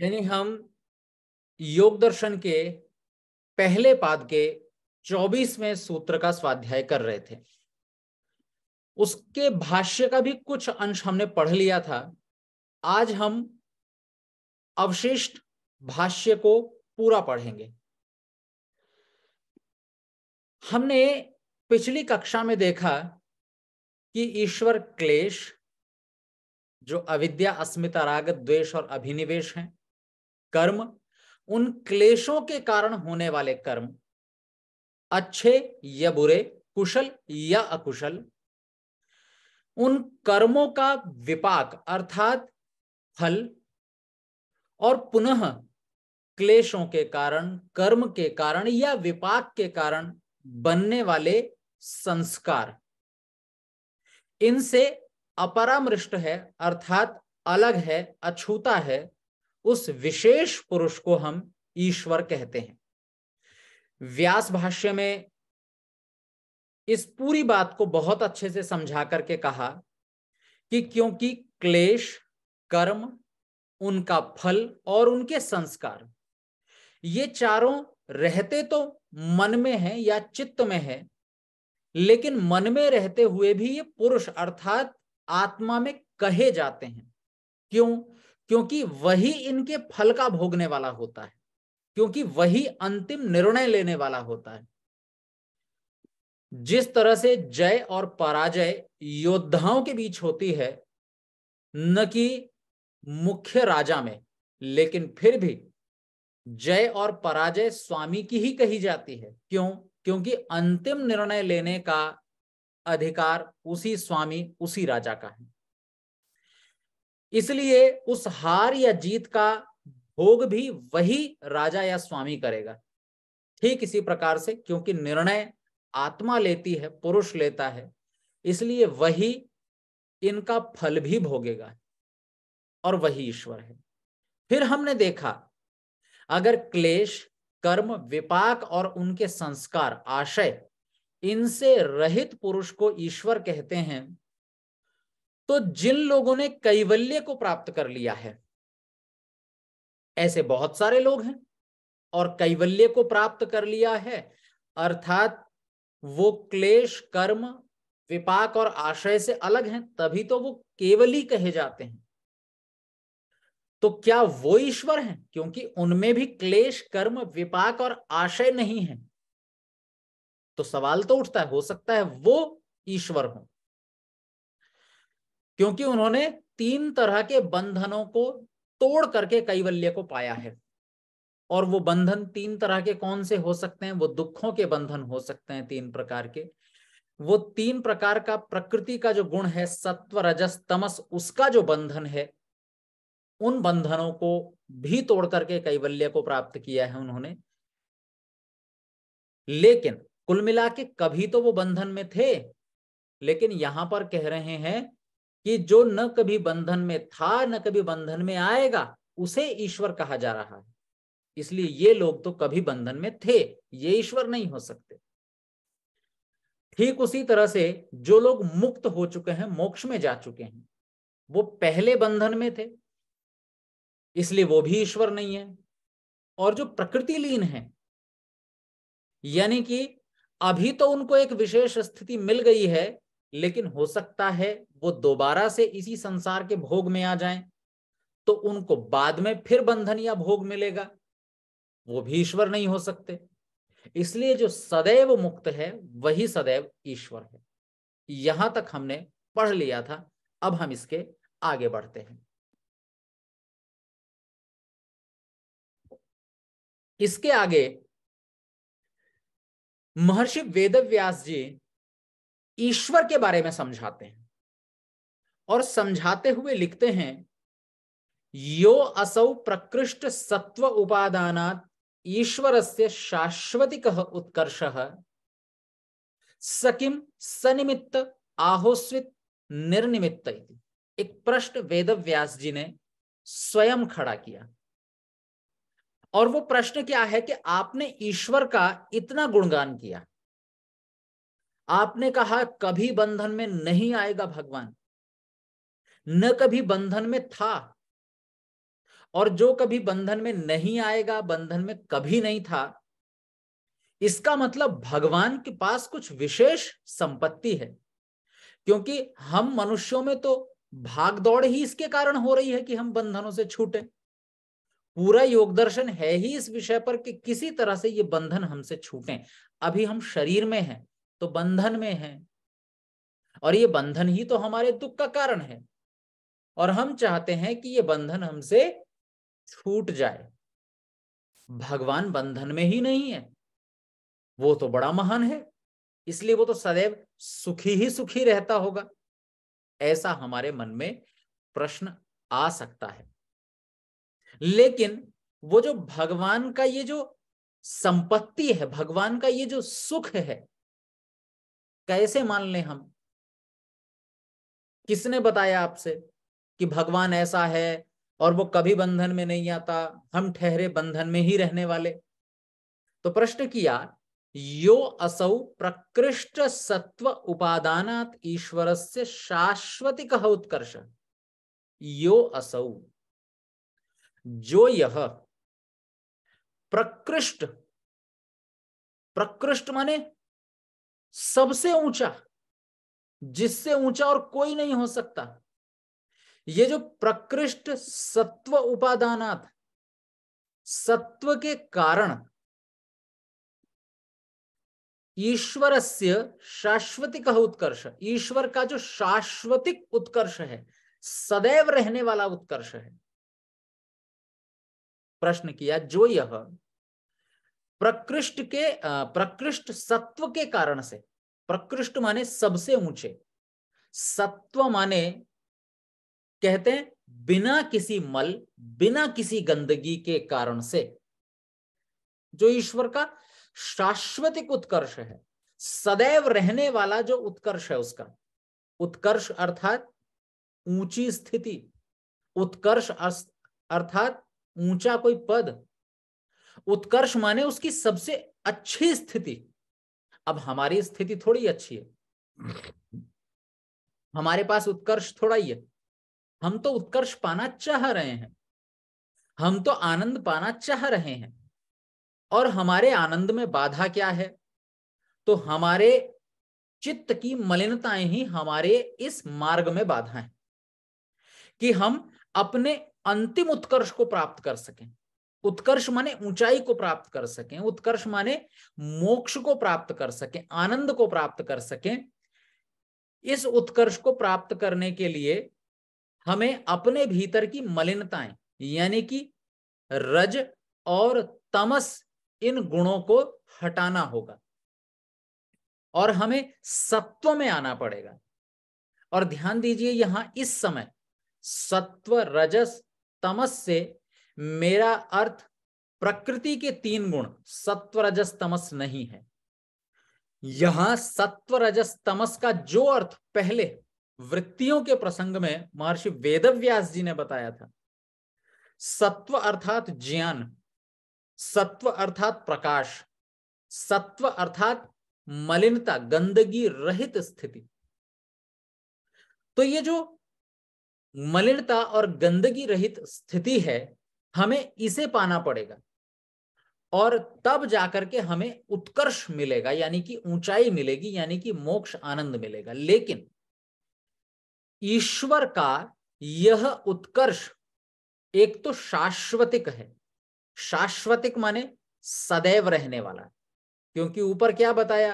यानी हम योग दर्शन के पहले पाद के चौबीसवें सूत्र का स्वाध्याय कर रहे थे उसके भाष्य का भी कुछ अंश हमने पढ़ लिया था आज हम अवशिष्ट भाष्य को पूरा पढ़ेंगे हमने पिछली कक्षा में देखा कि ईश्वर क्लेश जो अविद्या अस्मिता राग द्वेष और अभिनिवेश हैं कर्म उन क्लेशों के कारण होने वाले कर्म अच्छे या बुरे कुशल या अकुशल उन कर्मों का विपाक अर्थात फल और पुनः क्लेशों के कारण कर्म के कारण या विपाक के कारण बनने वाले संस्कार इनसे अपरामृष्ट है अर्थात अलग है अछूता है उस विशेष पुरुष को हम ईश्वर कहते हैं व्यास भाष्य में इस पूरी बात को बहुत अच्छे से समझा करके कहा कि क्योंकि क्लेश कर्म उनका फल और उनके संस्कार ये चारों रहते तो मन में है या चित्त में है लेकिन मन में रहते हुए भी ये पुरुष अर्थात आत्मा में कहे जाते हैं क्यों क्योंकि वही इनके फल का भोगने वाला होता है क्योंकि वही अंतिम निर्णय लेने वाला होता है जिस तरह से जय और पराजय योद्धाओं के बीच होती है न कि मुख्य राजा में लेकिन फिर भी जय और पराजय स्वामी की ही कही जाती है क्यों क्योंकि अंतिम निर्णय लेने का अधिकार उसी स्वामी उसी राजा का है इसलिए उस हार या जीत का भोग भी वही राजा या स्वामी करेगा ठीक इसी प्रकार से क्योंकि निर्णय आत्मा लेती है पुरुष लेता है इसलिए वही इनका फल भी भोगेगा और वही ईश्वर है फिर हमने देखा अगर क्लेश कर्म विपाक और उनके संस्कार आशय इनसे रहित पुरुष को ईश्वर कहते हैं तो जिन लोगों ने कैवल्य को प्राप्त कर लिया है ऐसे बहुत सारे लोग हैं और कैवल्य को प्राप्त कर लिया है अर्थात वो क्लेश कर्म विपाक और आशय से अलग हैं तभी तो वो केवली कहे जाते हैं तो क्या वो ईश्वर हैं क्योंकि उनमें भी क्लेश कर्म विपाक और आशय नहीं है तो सवाल तो उठता है हो सकता है वो ईश्वर हो क्योंकि उन्होंने तीन तरह के बंधनों को तोड़ करके कैवल्य को पाया है और वो बंधन तीन तरह के कौन से हो सकते हैं वो दुखों के बंधन हो सकते हैं तीन प्रकार के वो तीन प्रकार का प्रकृति का जो गुण है सत्व रजस तमस उसका जो बंधन है उन बंधनों को भी तोड़ करके कैवल्य को प्राप्त किया है उन्होंने लेकिन कुल मिला के कभी तो वो बंधन में थे लेकिन यहां पर कह रहे हैं कि जो न कभी बंधन में था न कभी बंधन में आएगा उसे ईश्वर कहा जा रहा है इसलिए ये लोग तो कभी बंधन में थे ये ईश्वर नहीं हो सकते ठीक उसी तरह से जो लोग मुक्त हो चुके हैं मोक्ष में जा चुके हैं वो पहले बंधन में थे इसलिए वो भी ईश्वर नहीं है और जो प्रकृति लीन है यानी कि अभी तो उनको एक विशेष स्थिति मिल गई है लेकिन हो सकता है वो दोबारा से इसी संसार के भोग में आ जाएं तो उनको बाद में फिर बंधन या भोग मिलेगा वो भी ईश्वर नहीं हो सकते इसलिए जो सदैव मुक्त है वही सदैव ईश्वर है यहां तक हमने पढ़ लिया था अब हम इसके आगे बढ़ते हैं इसके आगे महर्षि वेदव्यास जी ईश्वर के बारे में समझाते हैं और समझाते हुए लिखते हैं यो असौ प्रकृष्ट सत्व उपादानात ईश्वर से शाश्वतिक उत्कर्ष सकिम सनिमित्त आहोस्वित निर्निमित्त एक प्रश्न वेद व्यास जी ने स्वयं खड़ा किया और वो प्रश्न क्या है कि आपने ईश्वर का इतना गुणगान किया आपने कहा कभी बंधन में नहीं आएगा भगवान न कभी बंधन में था और जो कभी बंधन में नहीं आएगा बंधन में कभी नहीं था इसका मतलब भगवान के पास कुछ विशेष संपत्ति है क्योंकि हम मनुष्यों में तो भाग दौड़ ही इसके कारण हो रही है कि हम बंधनों से छूटे पूरा योगदर्शन है ही इस विषय पर कि किसी तरह से ये बंधन हमसे छूटे अभी हम शरीर में हैं तो बंधन में है और ये बंधन ही तो हमारे दुख का कारण है और हम चाहते हैं कि ये बंधन हमसे छूट जाए भगवान बंधन में ही नहीं है वो तो बड़ा महान है इसलिए वो तो सदैव सुखी ही सुखी रहता होगा ऐसा हमारे मन में प्रश्न आ सकता है लेकिन वो जो भगवान का ये जो संपत्ति है भगवान का ये जो सुख है कैसे मान लें हम किसने बताया आपसे कि भगवान ऐसा है और वो कभी बंधन में नहीं आता हम ठहरे बंधन में ही रहने वाले तो प्रश्न किया यो असौ प्रकृष्ट सत्व उपादानात ईश्वर से शाश्वतिक उत्कर्ष यो असौ जो यह प्रकृष्ट प्रकृष्ट माने सबसे ऊंचा जिससे ऊंचा और कोई नहीं हो सकता ये जो प्रकृष्ट सत्व उपादानात सत्व के कारण ईश्वर से शाश्वतिक उत्कर्ष ईश्वर का जो शाश्वतिक उत्कर्ष है सदैव रहने वाला उत्कर्ष है प्रश्न किया जो यह प्रकृष्ट के प्रकृष्ट सत्व के कारण से प्रकृष्ट माने सबसे ऊंचे सत्व माने कहते हैं बिना किसी मल बिना किसी गंदगी के कारण से जो ईश्वर का शाश्वतिक उत्कर्ष है सदैव रहने वाला जो उत्कर्ष है उसका उत्कर्ष अर्थात ऊंची स्थिति उत्कर्ष अर्थात ऊंचा कोई पद उत्कर्ष माने उसकी सबसे अच्छी स्थिति अब हमारी स्थिति थोड़ी अच्छी है हमारे पास उत्कर्ष थोड़ा ही है हम तो उत्कर्ष पाना चाह रहे हैं हम तो आनंद पाना चाह रहे हैं और हमारे आनंद में बाधा क्या है तो हमारे चित्त की मलिनताएं ही हमारे इस मार्ग में बाधा है कि हम अपने अंतिम उत्कर्ष को प्राप्त कर सकें उत्कर्ष माने ऊंचाई को प्राप्त कर सकें उत्कर्ष माने मोक्ष को प्राप्त कर सकें आनंद को प्राप्त कर सकें इस उत्कर्ष को प्राप्त करने के लिए हमें अपने भीतर की मलिनताएं यानी कि रज और तमस इन गुणों को हटाना होगा और हमें सत्व में आना पड़ेगा और ध्यान दीजिए यहां इस समय सत्व रजस तमस से मेरा अर्थ प्रकृति के तीन गुण सत्व रजस तमस नहीं है यहां सत्व रजस तमस का जो अर्थ पहले वृत्तियों के प्रसंग में महर्षि वेदव्यास जी ने बताया था सत्व अर्थात ज्ञान सत्व अर्थात प्रकाश सत्व अर्थात मलिनता गंदगी रहित स्थिति तो ये जो मलिनता और गंदगी रहित स्थिति है हमें इसे पाना पड़ेगा और तब जाकर के हमें उत्कर्ष मिलेगा यानी कि ऊंचाई मिलेगी यानी कि मोक्ष आनंद मिलेगा लेकिन ईश्वर का यह उत्कर्ष एक तो शाश्वतिक है शाश्वतिक माने सदैव रहने वाला क्योंकि ऊपर क्या बताया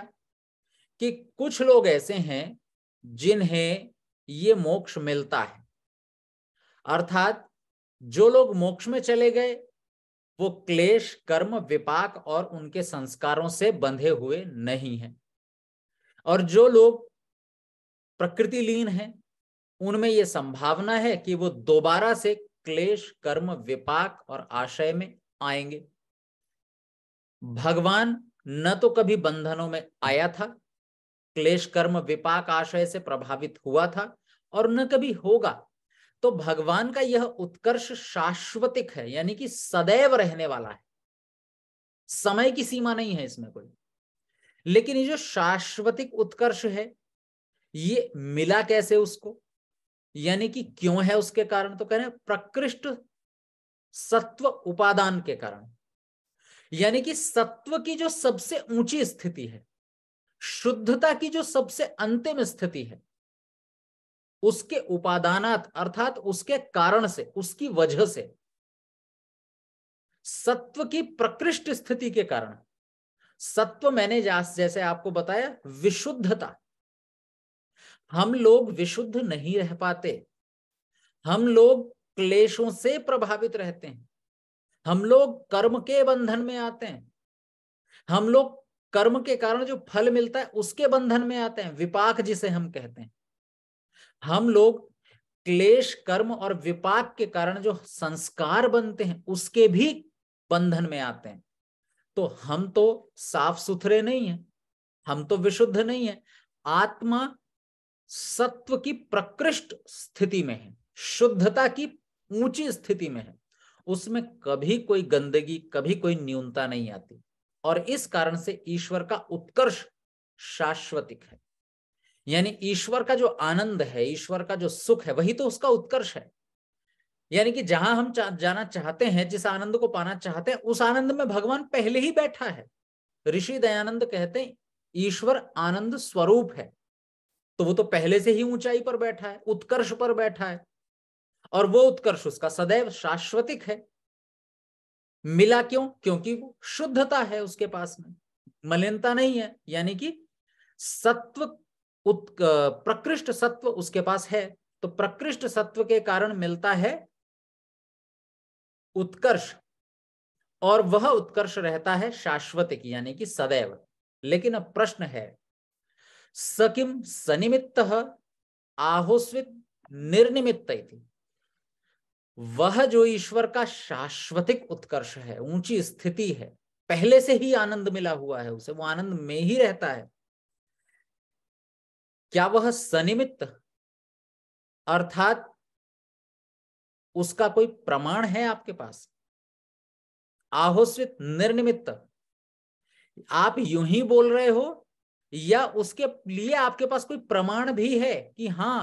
कि कुछ लोग ऐसे हैं जिन्हें ये मोक्ष मिलता है अर्थात जो लोग मोक्ष में चले गए वो क्लेश कर्म विपाक और उनके संस्कारों से बंधे हुए नहीं हैं और जो लोग प्रकृति लीन हैं उनमें यह संभावना है कि वो दोबारा से क्लेश कर्म विपाक और आशय में आएंगे भगवान न तो कभी बंधनों में आया था क्लेश कर्म विपाक आशय से प्रभावित हुआ था और न कभी होगा तो भगवान का यह उत्कर्ष शाश्वतिक है यानी कि सदैव रहने वाला है समय की सीमा नहीं है इसमें कोई लेकिन ये जो शाश्वतिक उत्कर्ष है ये मिला कैसे उसको यानी कि क्यों है उसके कारण तो कह रहे हैं प्रकृष्ट सत्व उपादान के कारण यानी कि सत्व की जो सबसे ऊंची स्थिति है शुद्धता की जो सबसे अंतिम स्थिति है उसके उपादानात अर्थात उसके कारण से उसकी वजह से सत्व की प्रकृष्ट स्थिति के कारण सत्व मैंने जैसे आपको बताया विशुद्धता हम लोग विशुद्ध नहीं रह पाते हम लोग क्लेशों से प्रभावित रहते हैं हम लोग कर्म के बंधन में आते हैं हम लोग कर्म के कारण जो फल मिलता है उसके बंधन में आते हैं विपाक जिसे हम कहते हैं हम लोग क्लेश कर्म और विपाक के कारण जो संस्कार बनते हैं उसके भी बंधन में आते हैं तो हम तो साफ सुथरे नहीं है हम तो विशुद्ध नहीं है आत्मा सत्व की प्रकृष्ट स्थिति में है शुद्धता की ऊंची स्थिति में है उसमें कभी कोई गंदगी कभी कोई न्यूनता नहीं आती और इस कारण से ईश्वर का उत्कर्ष शाश्वतिक है यानी ईश्वर का जो आनंद है ईश्वर का जो सुख है वही तो उसका उत्कर्ष है यानी कि जहां हम चा, जाना चाहते हैं जिस आनंद को पाना चाहते हैं उस आनंद में भगवान पहले ही बैठा है ऋषि दयानंद कहते हैं ईश्वर आनंद स्वरूप है तो वो तो पहले से ही ऊंचाई पर बैठा है उत्कर्ष पर बैठा है और वो उत्कर्ष उसका सदैव शाश्वतिक है मिला क्यों क्योंकि वो शुद्धता है उसके पास में मलिनता नहीं है यानी कि सत्व प्रकृष्ट सत्व उसके पास है तो प्रकृष्ट सत्व के कारण मिलता है उत्कर्ष और वह उत्कर्ष रहता है शाश्वतिक यानी कि सदैव लेकिन अब प्रश्न है सकिम सनिमित्त आहोस्वित निर्निमित्त वह जो ईश्वर का शाश्वतिक उत्कर्ष है ऊंची स्थिति है पहले से ही आनंद मिला हुआ है उसे वो आनंद में ही रहता है क्या वह सनिमित्त अर्थात उसका कोई प्रमाण है आपके पास आहोस्वित निर्निमित्त आप यूं ही बोल रहे हो या उसके लिए आपके पास कोई प्रमाण भी है कि हाँ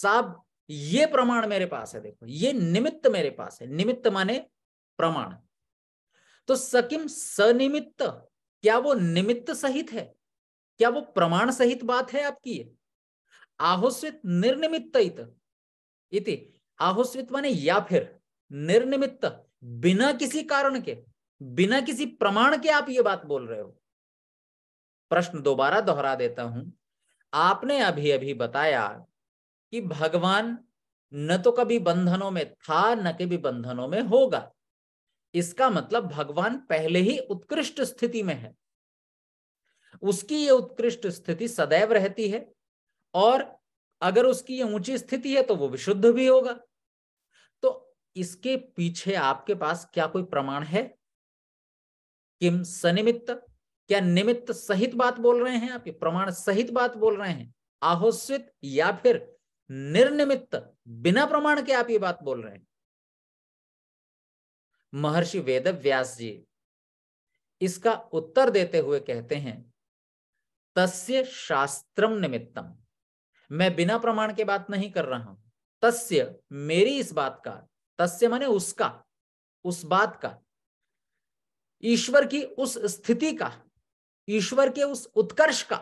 साहब ये प्रमाण मेरे पास है देखो ये निमित्त मेरे पास है निमित्त माने प्रमाण तो सकिम सनिमित्त क्या वो निमित्त सहित है क्या वो प्रमाण सहित बात है आपकी आहोस्वित निर्निमित्त इति आहोस्वित माने या फिर निर्निमित्त बिना किसी कारण के बिना किसी प्रमाण के आप ये बात बोल रहे हो प्रश्न दोबारा दोहरा देता हूं आपने अभी अभी बताया कि भगवान न तो कभी बंधनों में था न कभी बंधनों में होगा इसका मतलब भगवान पहले ही उत्कृष्ट स्थिति में है उसकी ये उत्कृष्ट स्थिति सदैव रहती है और अगर उसकी ये ऊंची स्थिति है तो वो विशुद्ध भी होगा तो इसके पीछे आपके पास क्या कोई प्रमाण है किम सनिमित्त क्या निमित्त सहित बात बोल रहे हैं आप ये प्रमाण सहित बात बोल रहे हैं आहोस्वित या फिर निर्निमित्त बिना प्रमाण के आप ये बात बोल रहे हैं महर्षि वेद व्यास जी इसका उत्तर देते हुए कहते हैं तस्य शास्त्रम निमित्तम मैं बिना प्रमाण के बात नहीं कर रहा हूं तस्य मेरी इस बात का तस्य माने उसका उस बात का ईश्वर की उस स्थिति का ईश्वर के उस उत्कर्ष का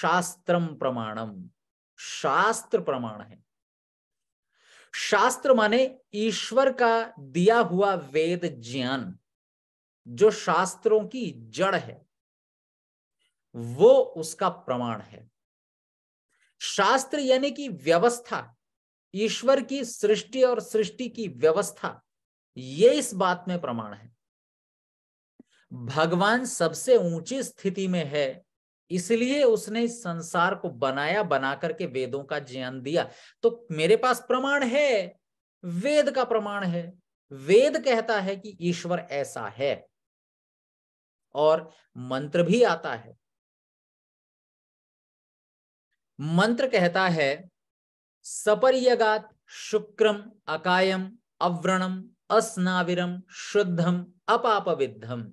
शास्त्रम प्रमाणम शास्त्र प्रमाण है शास्त्र माने ईश्वर का दिया हुआ वेद ज्ञान जो शास्त्रों की जड़ है वो उसका प्रमाण है शास्त्र यानी कि व्यवस्था ईश्वर की सृष्टि और सृष्टि की व्यवस्था ये इस बात में प्रमाण है भगवान सबसे ऊंची स्थिति में है इसलिए उसने इस संसार को बनाया बना करके वेदों का ज्ञान दिया तो मेरे पास प्रमाण है वेद का प्रमाण है वेद कहता है कि ईश्वर ऐसा है और मंत्र भी आता है मंत्र कहता है सपर्यगात शुक्रम अकायम अव्रणम अस्नाविरम शुद्धम अपापविद्धम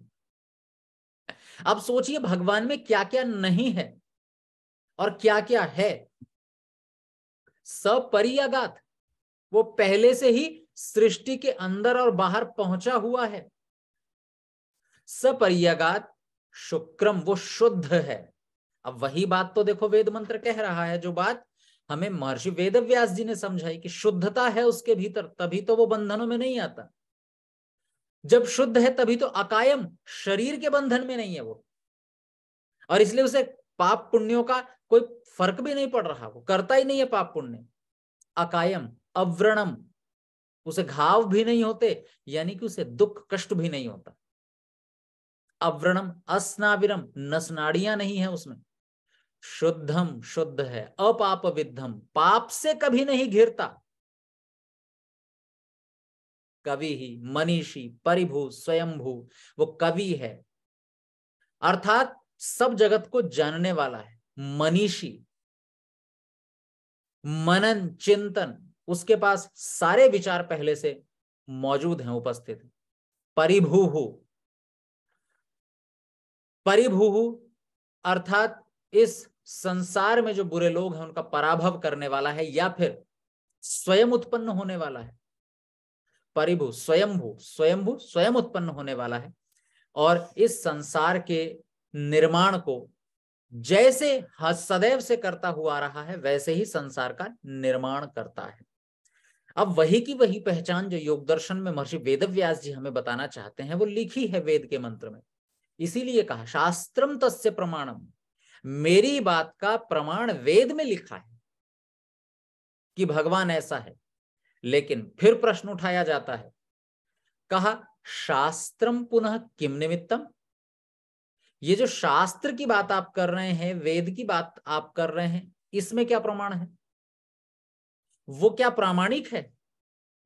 अब सोचिए भगवान में क्या क्या नहीं है और क्या क्या है सपरियागात वो पहले से ही सृष्टि के अंदर और बाहर पहुंचा हुआ है सपरियागात शुक्रम वो शुद्ध है अब वही बात तो देखो वेद मंत्र कह रहा है जो बात हमें महर्षि वेद व्यास जी ने समझाई कि शुद्धता है उसके भीतर तभी तो वो बंधनों में नहीं आता जब शुद्ध है तभी तो अकायम शरीर के बंधन में नहीं है वो और इसलिए उसे पाप पुण्यों का कोई फर्क भी नहीं पड़ रहा वो करता ही नहीं है पाप पुण्य अकायम अव्रणम उसे घाव भी नहीं होते यानी कि उसे दुख कष्ट भी नहीं होता अव्रणम अस्नाविरम नसनाड़ियां नहीं है उसमें शुद्धम शुद्ध है अपाप विद्धम पाप से कभी नहीं घिरता कवि ही मनीषी परिभू स्वयंभू वो कवि है अर्थात सब जगत को जानने वाला है मनीषी मनन चिंतन उसके पास सारे विचार पहले से मौजूद हैं उपस्थित परिभू परिभू अर्थात इस संसार में जो बुरे लोग हैं उनका पराभव करने वाला है या फिर स्वयं उत्पन्न होने वाला है परिभु स्वयंभू स्वयंभू स्वयं उत्पन्न होने वाला है और इस संसार के निर्माण को जैसे सदैव से करता हुआ आ रहा है वैसे ही संसार का निर्माण करता है अब वही की वही पहचान जो योग दर्शन में महर्षि व्यास जी हमें बताना चाहते हैं वो लिखी है वेद के मंत्र में इसीलिए कहा शास्त्रम तस्य प्रमाणम मेरी बात का प्रमाण वेद में लिखा है कि भगवान ऐसा है लेकिन फिर प्रश्न उठाया जाता है कहा शास्त्रम पुनः किम निमित्तम ये जो शास्त्र की बात आप कर रहे हैं वेद की बात आप कर रहे हैं इसमें क्या प्रमाण है वो क्या प्रामाणिक है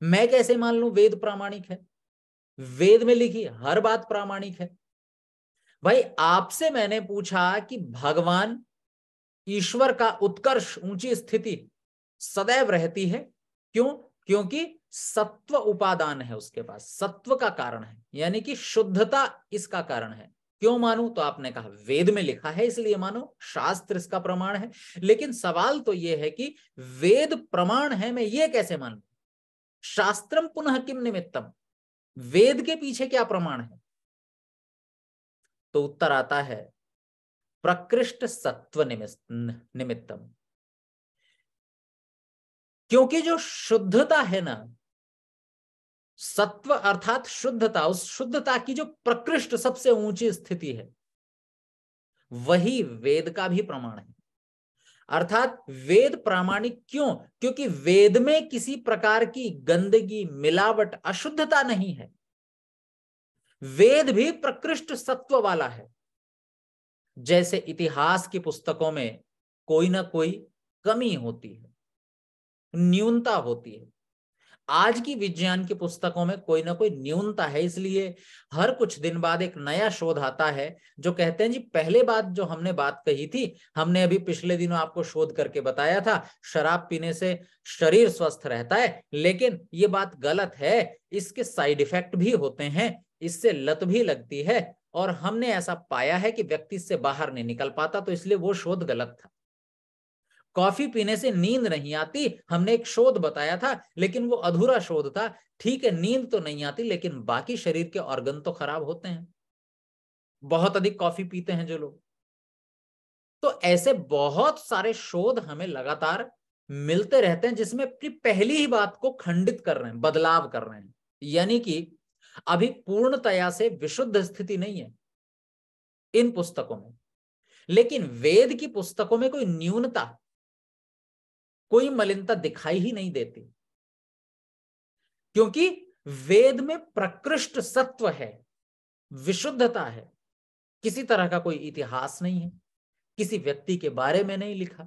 मैं कैसे मान लू वेद प्रामाणिक है वेद में लिखी हर बात प्रामाणिक है भाई आपसे मैंने पूछा कि भगवान ईश्वर का उत्कर्ष ऊंची स्थिति सदैव रहती है क्यों क्योंकि सत्व उपादान है उसके पास सत्व का कारण है यानी कि शुद्धता इसका कारण है क्यों मानू तो आपने कहा वेद में लिखा है इसलिए मानो शास्त्र इसका प्रमाण है लेकिन सवाल तो यह है कि वेद प्रमाण है मैं ये कैसे मानू शास्त्रम पुनः किम निमित्तम वेद के पीछे क्या प्रमाण है तो उत्तर आता है प्रकृष्ट सत्व निमित्तम क्योंकि जो शुद्धता है ना सत्व अर्थात शुद्धता उस शुद्धता की जो प्रकृष्ट सबसे ऊंची स्थिति है वही वेद का भी प्रमाण है अर्थात वेद प्रामाणिक क्यों क्योंकि वेद में किसी प्रकार की गंदगी मिलावट अशुद्धता नहीं है वेद भी प्रकृष्ट सत्व वाला है जैसे इतिहास की पुस्तकों में कोई ना कोई कमी होती है न्यूनता होती है आज की विज्ञान की पुस्तकों में कोई ना कोई न्यूनता है इसलिए हर कुछ दिन बाद एक नया शोध आता है जो कहते हैं जी पहले बात जो हमने बात कही थी हमने अभी पिछले दिनों आपको शोध करके बताया था शराब पीने से शरीर स्वस्थ रहता है लेकिन ये बात गलत है इसके साइड इफेक्ट भी होते हैं इससे लत भी लगती है और हमने ऐसा पाया है कि व्यक्ति इससे बाहर नहीं निकल पाता तो इसलिए वो शोध गलत था कॉफी पीने से नींद नहीं आती हमने एक शोध बताया था लेकिन वो अधूरा शोध था ठीक है नींद तो नहीं आती लेकिन बाकी शरीर के ऑर्गन तो खराब होते हैं बहुत अधिक कॉफी पीते हैं जो लोग तो ऐसे बहुत सारे शोध हमें लगातार मिलते रहते हैं जिसमें अपनी पहली ही बात को खंडित कर रहे हैं बदलाव कर रहे हैं यानी कि अभी पूर्णतया से विशुद्ध स्थिति नहीं है इन पुस्तकों में लेकिन वेद की पुस्तकों में कोई न्यूनता कोई मलिनता दिखाई ही नहीं देती क्योंकि वेद में प्रकृष्ट सत्व है विशुद्धता है किसी तरह का कोई इतिहास नहीं है किसी व्यक्ति के बारे में नहीं लिखा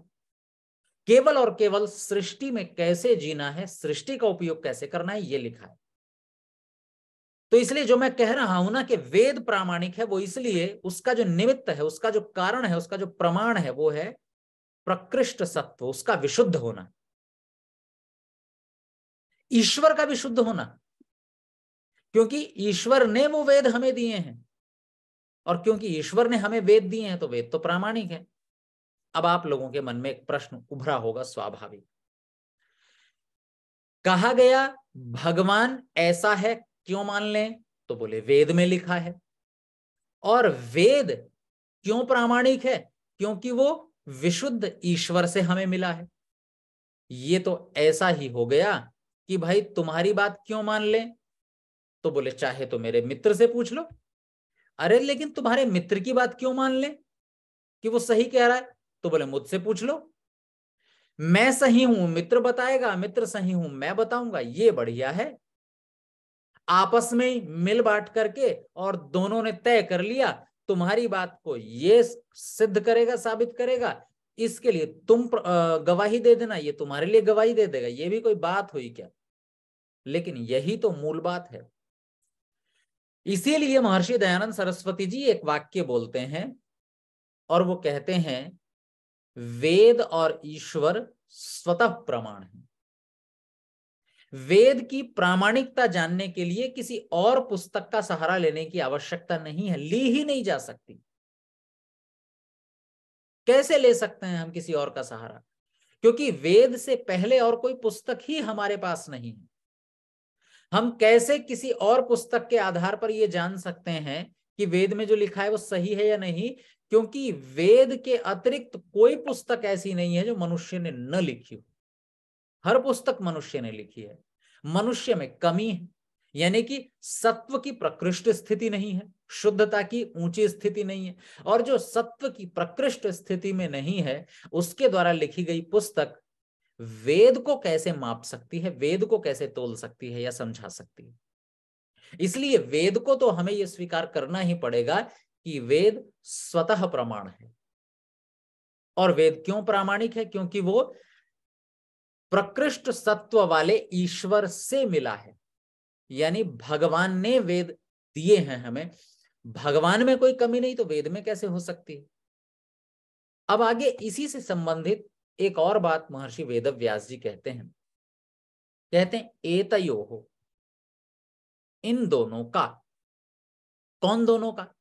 केवल और केवल सृष्टि में कैसे जीना है सृष्टि का उपयोग कैसे करना है यह लिखा है तो इसलिए जो मैं कह रहा हूं ना कि वेद प्रामाणिक है वो इसलिए उसका जो निमित्त है उसका जो कारण है उसका जो प्रमाण है वो है प्रकृष्ट सत्व उसका विशुद्ध होना ईश्वर का विशुद्ध होना क्योंकि ईश्वर ने वो वेद हमें दिए हैं और क्योंकि ईश्वर ने हमें वेद दिए हैं तो वेद तो प्रामाणिक है अब आप लोगों के मन में एक प्रश्न उभरा होगा स्वाभाविक कहा गया भगवान ऐसा है क्यों मान लें तो बोले वेद में लिखा है और वेद क्यों प्रामाणिक है क्योंकि वो विशुद्ध ईश्वर से हमें मिला है ये तो ऐसा ही हो गया कि भाई तुम्हारी बात क्यों मान ले तो बोले चाहे तो मेरे मित्र से पूछ लो अरे लेकिन तुम्हारे मित्र की बात क्यों मान ले कि वो सही कह रहा है तो बोले मुझसे पूछ लो मैं सही हूं मित्र बताएगा मित्र सही हूं मैं बताऊंगा ये बढ़िया है आपस में ही मिल बांट करके और दोनों ने तय कर लिया तुम्हारी बात को ये सिद्ध करेगा साबित करेगा इसके लिए तुम गवाही दे देना ये तुम्हारे लिए गवाही दे देगा ये भी कोई बात हुई क्या लेकिन यही तो मूल बात है इसीलिए महर्षि दयानंद सरस्वती जी एक वाक्य बोलते हैं और वो कहते हैं वेद और ईश्वर स्वतः प्रमाण है वेद की प्रामाणिकता जानने के लिए किसी और पुस्तक का सहारा लेने की आवश्यकता नहीं है ली ही नहीं जा सकती कैसे ले सकते हैं हम किसी और का सहारा क्योंकि वेद से पहले और कोई पुस्तक ही हमारे पास नहीं है हम कैसे किसी और पुस्तक के आधार पर यह जान सकते हैं कि वेद में जो लिखा है वो सही है या नहीं क्योंकि वेद के अतिरिक्त कोई पुस्तक ऐसी नहीं है जो मनुष्य ने न लिखी हो हर पुस्तक मनुष्य ने लिखी है मनुष्य में कमी है यानी कि सत्व की प्रकृष्ट स्थिति नहीं है शुद्धता की ऊंची स्थिति नहीं है और जो सत्व की प्रकृष्ट स्थिति में नहीं है उसके द्वारा लिखी गई पुस्तक वेद को कैसे माप सकती है वेद को कैसे तोल सकती है या समझा सकती है इसलिए वेद को तो हमें यह स्वीकार करना ही पड़ेगा कि वेद स्वतः प्रमाण है और वेद क्यों प्रामाणिक है क्योंकि वो प्रकृष्ट सत्व वाले ईश्वर से मिला है यानी भगवान ने वेद दिए हैं हमें भगवान में कोई कमी नहीं तो वेद में कैसे हो सकती है अब आगे इसी से संबंधित एक और बात महर्षि वेद व्यास जी कहते हैं कहते हैं एतयो हो इन दोनों का कौन दोनों का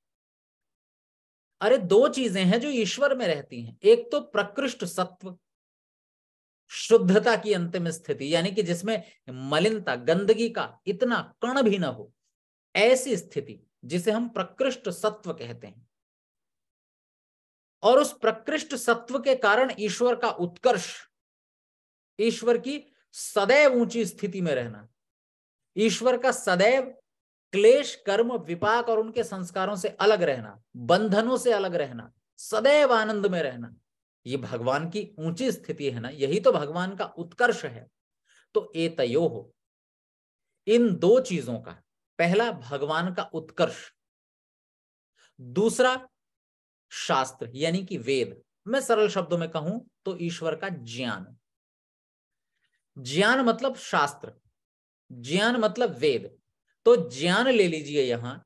अरे दो चीजें हैं जो ईश्वर में रहती हैं एक तो प्रकृष्ट सत्व शुद्धता की अंतिम स्थिति यानी कि जिसमें मलिनता गंदगी का इतना कण भी ना हो ऐसी स्थिति जिसे हम प्रकृष्ट सत्व कहते हैं और उस प्रकृष्ट सत्व के कारण ईश्वर का उत्कर्ष ईश्वर की सदैव ऊंची स्थिति में रहना ईश्वर का सदैव क्लेश कर्म विपाक और उनके संस्कारों से अलग रहना बंधनों से अलग रहना सदैव आनंद में रहना ये भगवान की ऊंची स्थिति है ना यही तो भगवान का उत्कर्ष है तो ए तयो हो इन दो चीजों का पहला भगवान का उत्कर्ष दूसरा शास्त्र यानी कि वेद मैं सरल शब्दों में कहूं तो ईश्वर का ज्ञान ज्ञान मतलब शास्त्र ज्ञान मतलब वेद तो ज्ञान ले लीजिए यहां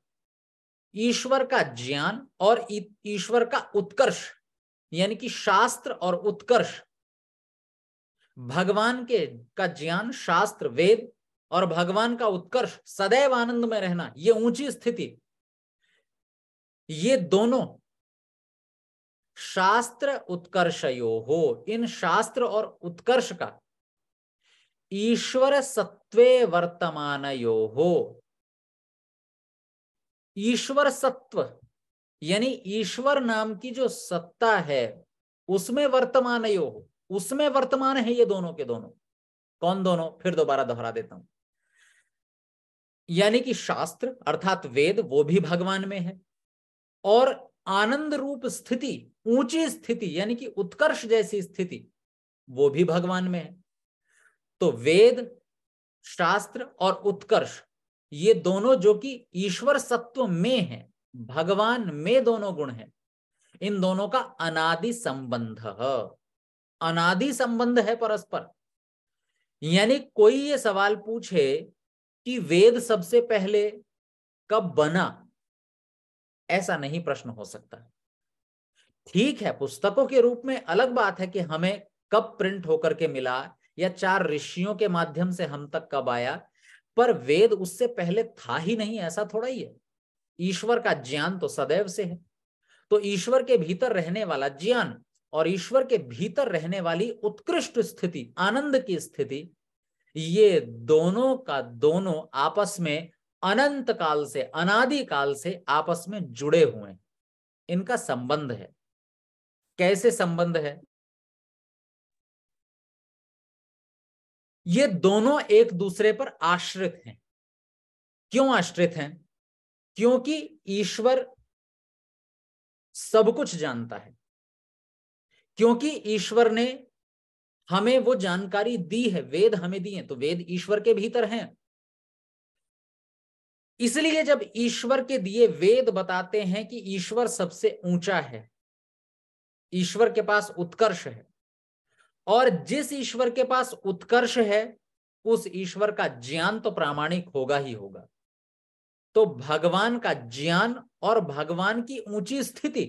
ईश्वर का ज्ञान और ईश्वर का उत्कर्ष यानी कि शास्त्र और उत्कर्ष भगवान के का ज्ञान शास्त्र वेद और भगवान का उत्कर्ष सदैव आनंद में रहना ये ऊंची स्थिति ये दोनों शास्त्र उत्कर्ष यो हो इन शास्त्र और उत्कर्ष का ईश्वर सत्वे वर्तमान यो हो ईश्वर सत्व यानी ईश्वर नाम की जो सत्ता है उसमें वर्तमान यो हो उसमें वर्तमान है ये दोनों के दोनों कौन दोनों फिर दोबारा दोहरा देता हूं यानी कि शास्त्र अर्थात वेद वो भी भगवान में है और आनंद रूप स्थिति ऊंची स्थिति यानी कि उत्कर्ष जैसी स्थिति वो भी भगवान में है तो वेद शास्त्र और उत्कर्ष ये दोनों जो कि ईश्वर सत्व में है भगवान में दोनों गुण है इन दोनों का अनादि संबंध अनादि संबंध है परस्पर यानी कोई ये सवाल पूछे कि वेद सबसे पहले कब बना ऐसा नहीं प्रश्न हो सकता ठीक है पुस्तकों के रूप में अलग बात है कि हमें कब प्रिंट होकर के मिला या चार ऋषियों के माध्यम से हम तक कब आया पर वेद उससे पहले था ही नहीं ऐसा थोड़ा ही है ईश्वर का ज्ञान तो सदैव से है तो ईश्वर के भीतर रहने वाला ज्ञान और ईश्वर के भीतर रहने वाली उत्कृष्ट स्थिति आनंद की स्थिति ये दोनों का दोनों आपस में अनंत काल से अनादि काल से आपस में जुड़े हुए हैं इनका संबंध है कैसे संबंध है ये दोनों एक दूसरे पर आश्रित हैं क्यों आश्रित हैं क्योंकि ईश्वर सब कुछ जानता है क्योंकि ईश्वर ने हमें वो जानकारी दी है वेद हमें दिए तो वेद ईश्वर के भीतर हैं इसलिए जब ईश्वर के दिए वेद बताते हैं कि ईश्वर सबसे ऊंचा है ईश्वर के पास उत्कर्ष है और जिस ईश्वर के पास उत्कर्ष है उस ईश्वर का ज्ञान तो प्रामाणिक होगा ही होगा तो भगवान का ज्ञान और भगवान की ऊंची स्थिति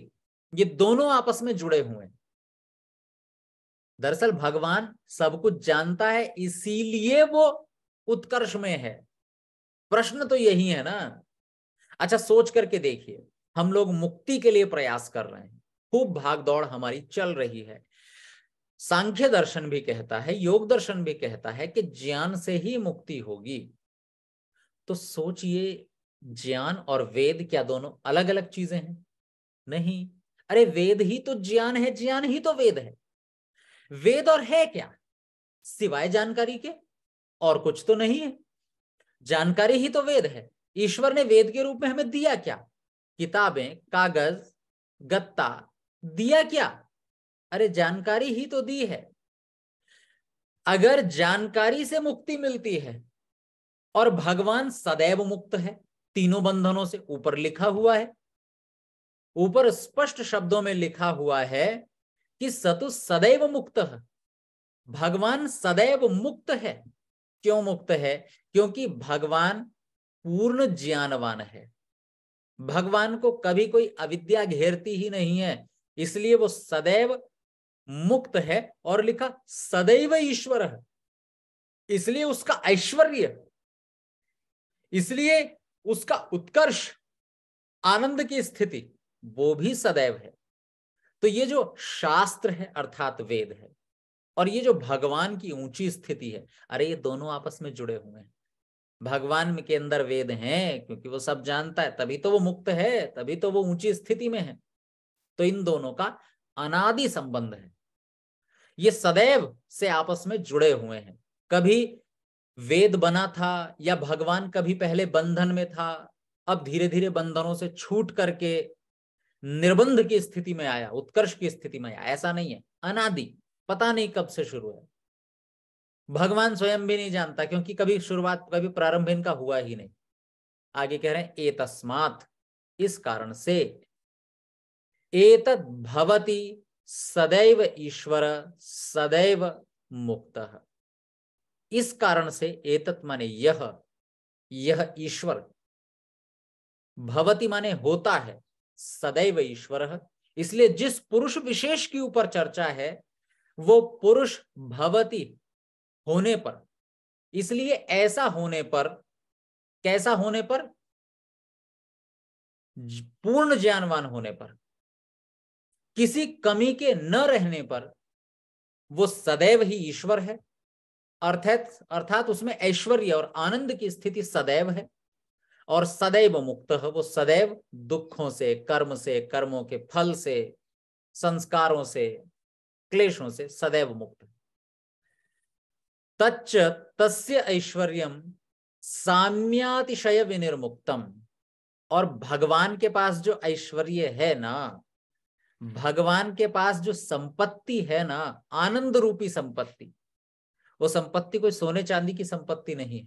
ये दोनों आपस में जुड़े हुए हैं दरअसल भगवान सब कुछ जानता है इसीलिए वो उत्कर्ष में है प्रश्न तो यही है ना अच्छा सोच करके देखिए हम लोग मुक्ति के लिए प्रयास कर रहे हैं खूब भाग दौड़ हमारी चल रही है सांख्य दर्शन भी कहता है योग दर्शन भी कहता है कि ज्ञान से ही मुक्ति होगी तो सोचिए ज्ञान और वेद क्या दोनों अलग अलग चीजें हैं नहीं अरे वेद ही तो ज्ञान है ज्ञान ही तो वेद है वेद और है क्या सिवाय जानकारी के और कुछ तो नहीं है जानकारी ही तो वेद है ईश्वर ने वेद के रूप में हमें दिया क्या किताबें कागज गत्ता दिया क्या अरे जानकारी ही तो दी है अगर जानकारी से मुक्ति मिलती है और भगवान सदैव मुक्त है तीनों बंधनों से ऊपर लिखा हुआ है ऊपर स्पष्ट शब्दों में लिखा हुआ है कि सतु सदैव मुक्त भगवान सदैव मुक्त है क्यों मुक्त है क्योंकि भगवान पूर्ण ज्ञानवान है भगवान को कभी कोई अविद्या घेरती ही नहीं है इसलिए वो सदैव मुक्त है और लिखा सदैव ईश्वर है इसलिए उसका ऐश्वर्य इसलिए उसका उत्कर्ष आनंद की स्थिति वो भी सदैव है तो ये जो शास्त्र है अर्थात वेद है और ये जो भगवान की ऊंची स्थिति है अरे ये दोनों आपस में जुड़े हुए हैं भगवान के अंदर वेद हैं क्योंकि वो सब जानता है तभी तो वो मुक्त है तभी तो वो ऊंची स्थिति में है तो इन दोनों का अनादि संबंध है ये सदैव से आपस में जुड़े हुए हैं कभी वेद बना था या भगवान कभी पहले बंधन में था अब धीरे धीरे बंधनों से छूट करके निर्बंध की स्थिति में आया उत्कर्ष की स्थिति में आया ऐसा नहीं है अनादि पता नहीं कब से शुरू है भगवान स्वयं भी नहीं जानता क्योंकि कभी शुरुआत कभी प्रारंभ इनका हुआ ही नहीं आगे कह रहे हैं ए तस्मात इस कारण से एतद भवती सदैव ईश्वर सदैव मुक्त इस कारण से एतत माने यह यह ईश्वर भवती माने होता है सदैव ईश्वर इसलिए जिस पुरुष विशेष के ऊपर चर्चा है वो पुरुष भवती होने पर इसलिए ऐसा होने पर कैसा होने पर पूर्ण ज्ञानवान होने पर किसी कमी के न रहने पर वो सदैव ही ईश्वर है अर्थात अर्थात उसमें ऐश्वर्य और आनंद की स्थिति सदैव है और सदैव मुक्त है वो सदैव दुखों से कर्म से कर्मों के फल से संस्कारों से क्लेशों से सदैव मुक्त है तच्च तस्य ऐश्वर्य साम्यातिशय विनिर्मुक्तम और भगवान के पास जो ऐश्वर्य है ना भगवान के पास जो संपत्ति है ना आनंद रूपी संपत्ति वो संपत्ति कोई सोने चांदी की संपत्ति नहीं है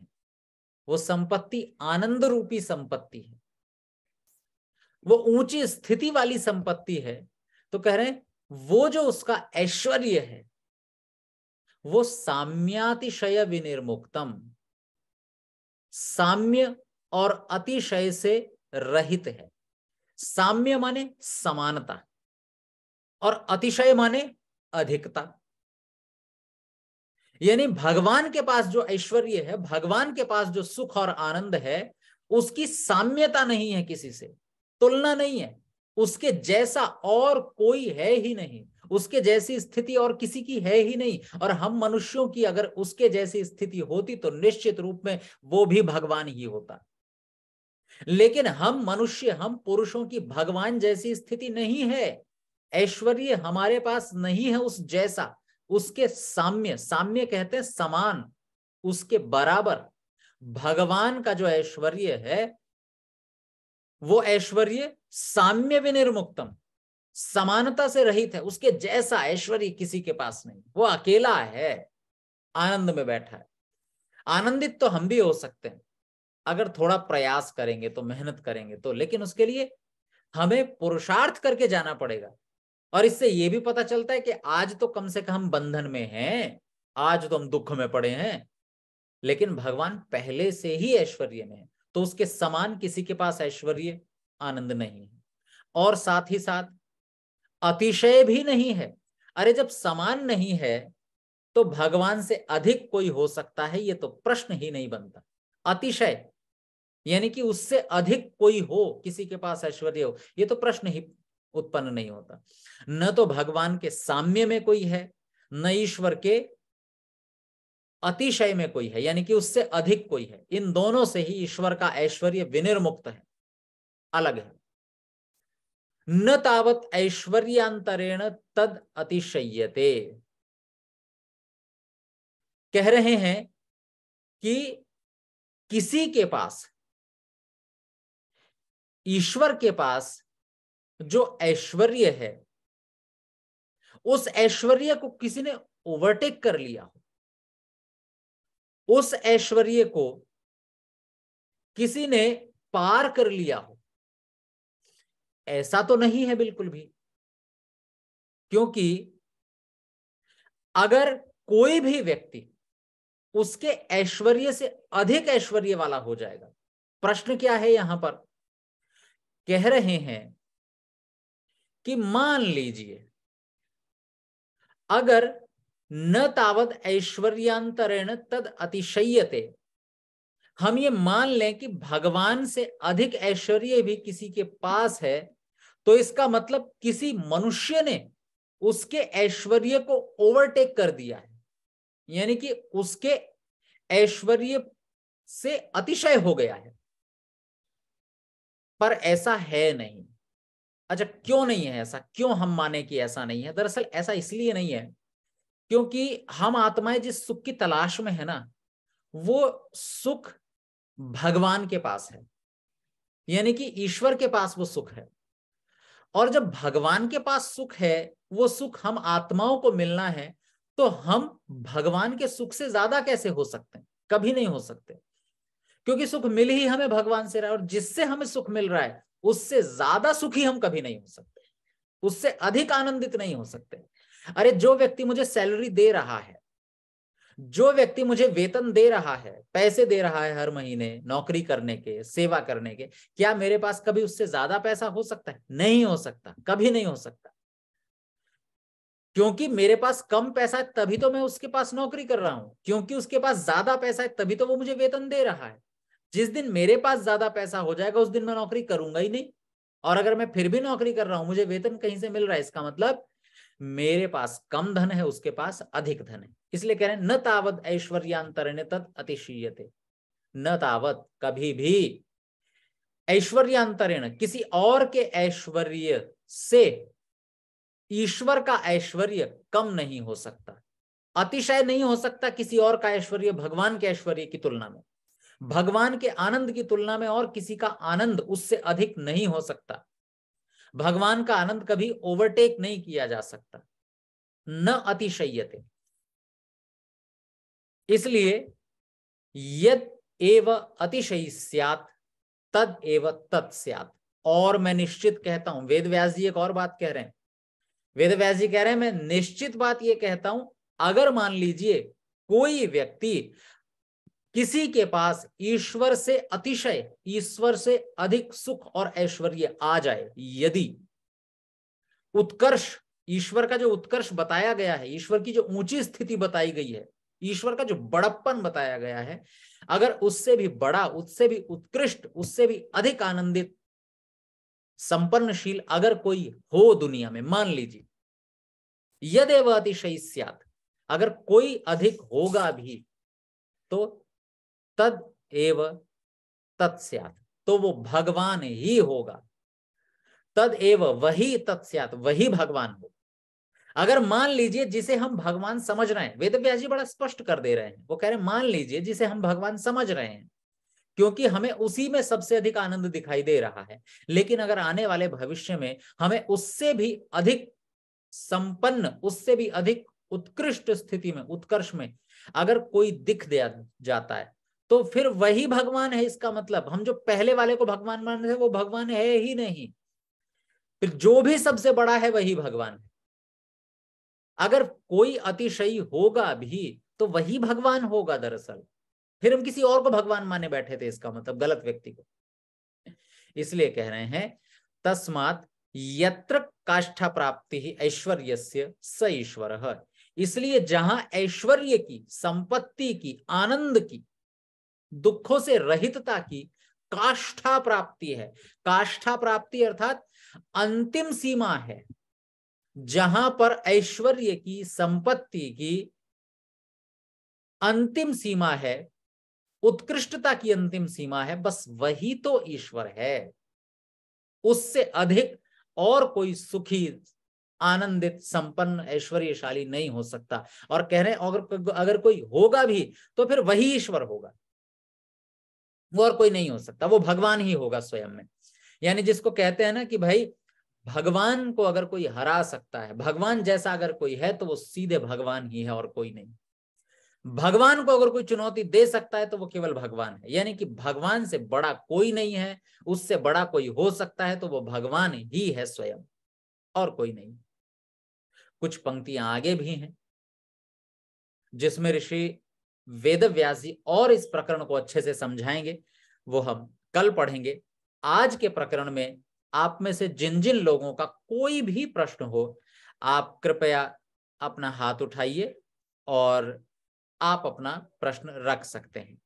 वो संपत्ति आनंद रूपी संपत्ति है वो ऊंची स्थिति वाली संपत्ति है तो कह रहे हैं वो जो उसका ऐश्वर्य है वो साम्यातिशय विनिर्मुक्तम साम्य और अतिशय से रहित है साम्य माने समानता और अतिशय माने अधिकता यानी भगवान के पास जो ऐश्वर्य है भगवान के पास जो सुख और आनंद है उसकी साम्यता नहीं है किसी से तुलना नहीं है उसके जैसा और कोई है ही नहीं उसके जैसी स्थिति और किसी की है ही नहीं और हम मनुष्यों की अगर उसके जैसी स्थिति होती तो निश्चित रूप में वो भी भगवान ही होता लेकिन हम मनुष्य हम पुरुषों की भगवान जैसी स्थिति नहीं है ऐश्वर्य हमारे पास नहीं है उस जैसा उसके साम्य साम्य कहते हैं समान उसके बराबर भगवान का जो ऐश्वर्य है वो ऐश्वर्य साम्य विनिर्मुक्तम समानता से रहित है उसके जैसा ऐश्वर्य किसी के पास नहीं वो अकेला है आनंद में बैठा है आनंदित तो हम भी हो सकते हैं अगर थोड़ा प्रयास करेंगे तो मेहनत करेंगे तो लेकिन उसके लिए हमें पुरुषार्थ करके जाना पड़ेगा और इससे ये भी पता चलता है कि आज तो कम से कम हम बंधन में हैं आज तो हम दुख में पड़े हैं लेकिन भगवान पहले से ही ऐश्वर्य में है तो उसके समान किसी के पास ऐश्वर्य आनंद नहीं है और साथ ही साथ अतिशय भी नहीं है अरे जब समान नहीं है तो भगवान से अधिक कोई हो सकता है ये तो प्रश्न ही नहीं बनता अतिशय यानी कि उससे अधिक कोई हो किसी के पास ऐश्वर्य हो ये तो प्रश्न ही उत्पन्न नहीं होता न तो भगवान के साम्य में कोई है न ईश्वर के अतिशय में कोई है यानी कि उससे अधिक कोई है इन दोनों से ही ईश्वर का ऐश्वर्य विनिर्मुक्त है अलग है न तावत ऐश्वर्यांतरेण तद अतिशयते कह रहे हैं कि किसी के पास ईश्वर के पास जो ऐश्वर्य है उस ऐश्वर्य को किसी ने ओवरटेक कर लिया हो उस ऐश्वर्य को किसी ने पार कर लिया हो ऐसा तो नहीं है बिल्कुल भी क्योंकि अगर कोई भी व्यक्ति उसके ऐश्वर्य से अधिक ऐश्वर्य वाला हो जाएगा प्रश्न क्या है यहां पर कह रहे हैं कि मान लीजिए अगर न तावत ऐश्वर्यांतरेण तद अतिशयते हम ये मान लें कि भगवान से अधिक ऐश्वर्य भी किसी के पास है तो इसका मतलब किसी मनुष्य ने उसके ऐश्वर्य को ओवरटेक कर दिया है यानी कि उसके ऐश्वर्य से अतिशय हो गया है पर ऐसा है नहीं अच्छा क्यों नहीं है ऐसा क्यों हम माने कि ऐसा नहीं है दरअसल ऐसा इसलिए नहीं है क्योंकि हम आत्माएं जिस सुख की तलाश में है ना वो सुख भगवान के पास है यानी कि ईश्वर के पास वो सुख है और जब भगवान के पास सुख है वो सुख हम आत्माओं को मिलना है तो हम भगवान के सुख से ज्यादा कैसे हो सकते हैं कभी नहीं हो सकते क्योंकि सुख मिल ही हमें भगवान से रहा है और जिससे हमें सुख मिल रहा है उससे ज्यादा सुखी हम कभी नहीं हो सकते उससे अधिक आनंदित नहीं हो सकते अरे जो व्यक्ति मुझे सैलरी दे रहा है जो व्यक्ति मुझे वेतन दे रहा है पैसे दे रहा है हर महीने नौकरी करने के सेवा करने के क्या मेरे पास कभी उससे ज्यादा पैसा हो सकता है नहीं हो सकता कभी नहीं हो सकता क्योंकि मेरे पास कम पैसा है तभी तो मैं उसके पास नौकरी कर रहा हूं क्योंकि उसके पास ज्यादा पैसा है तभी तो वो मुझे वेतन दे रहा है जिस दिन मेरे पास ज्यादा पैसा हो जाएगा उस दिन मैं नौकरी करूंगा ही नहीं और अगर मैं फिर भी नौकरी कर रहा हूं मुझे वेतन कहीं से मिल रहा है इसका मतलब मेरे पास कम धन है उसके पास अधिक धन है इसलिए कह रहे हैं न तावत ऐश्वर्यांतरण तत् अतिशीयते न तावत कभी भी ऐश्वर्यांतरण किसी और के ऐश्वर्य से ईश्वर का ऐश्वर्य कम नहीं हो सकता अतिशय नहीं हो सकता किसी और का ऐश्वर्य भगवान के ऐश्वर्य की तुलना में भगवान के आनंद की तुलना में और किसी का आनंद उससे अधिक नहीं हो सकता भगवान का आनंद कभी ओवरटेक नहीं किया जा सकता न अतिशयते इसलिए यद एव अतिशयी स्यात तद एव तत् और मैं निश्चित कहता हूं वेद व्यास जी एक और बात कह रहे हैं वेद व्यास जी कह रहे हैं मैं निश्चित बात यह कहता हूं अगर मान लीजिए कोई व्यक्ति किसी के पास ईश्वर से अतिशय ईश्वर से अधिक सुख और ऐश्वर्य आ जाए यदि उत्कर्ष ईश्वर का जो उत्कर्ष बताया गया है ईश्वर की जो ऊंची स्थिति बताई गई है ईश्वर का जो बड़प्पन बताया गया है अगर उससे भी बड़ा उससे भी उत्कृष्ट उससे भी अधिक आनंदित संपन्नशील अगर कोई हो दुनिया में मान लीजिए यदि वह अतिशय अगर कोई अधिक होगा भी तो तद एव तत्स्यात तो वो भगवान ही होगा तद एव वही तत्स्यात वही भगवान हो अगर मान लीजिए जिसे हम भगवान समझ रहे हैं वेद व्यास जी बड़ा स्पष्ट कर दे रहे हैं वो कह रहे हैं मान लीजिए जिसे हम भगवान समझ रहे हैं क्योंकि हमें उसी में सबसे अधिक आनंद दिखाई दे रहा है लेकिन अगर आने वाले भविष्य में हमें उससे भी अधिक संपन्न उससे भी अधिक उत्कृष्ट स्थिति में उत्कर्ष में अगर कोई दिख दिया जाता है तो फिर वही भगवान है इसका मतलब हम जो पहले वाले को भगवान मान रहे थे वो भगवान है ही नहीं फिर जो भी सबसे बड़ा है वही भगवान है अगर कोई अतिशयी होगा भी तो वही भगवान होगा दरअसल फिर हम किसी और को भगवान माने बैठे थे इसका मतलब गलत व्यक्ति को इसलिए कह रहे हैं तस्मात यत्र काष्ठा प्राप्ति ही ऐश्वर्य स ईश्वर इसलिए जहां ऐश्वर्य की संपत्ति की आनंद की दुखों से रहितता की काष्ठा प्राप्ति है काष्ठा प्राप्ति अर्थात अंतिम सीमा है जहां पर ऐश्वर्य की संपत्ति की अंतिम सीमा है उत्कृष्टता की अंतिम सीमा है बस वही तो ईश्वर है उससे अधिक और कोई सुखी आनंदित संपन्न ऐश्वर्यशाली नहीं हो सकता और कह रहे हैं अगर अगर कोई होगा भी तो फिर वही ईश्वर होगा वो और कोई नहीं हो सकता वो भगवान ही होगा स्वयं में यानी जिसको कहते हैं ना कि भाई भगवान को अगर कोई हरा सकता है भगवान जैसा अगर कोई है तो वो सीधे भगवान ही है और कोई नहीं भगवान को अगर कोई चुनौती दे सकता है तो वो केवल भगवान है यानी कि भगवान से बड़ा कोई नहीं है उससे बड़ा कोई हो सकता है तो वो भगवान ही है स्वयं और कोई नहीं कुछ पंक्तियां आगे भी हैं जिसमें ऋषि वेद व्यास जी और इस प्रकरण को अच्छे से समझाएंगे वो हम कल पढ़ेंगे आज के प्रकरण में आप में से जिन जिन लोगों का कोई भी प्रश्न हो आप कृपया अपना हाथ उठाइए और आप अपना प्रश्न रख सकते हैं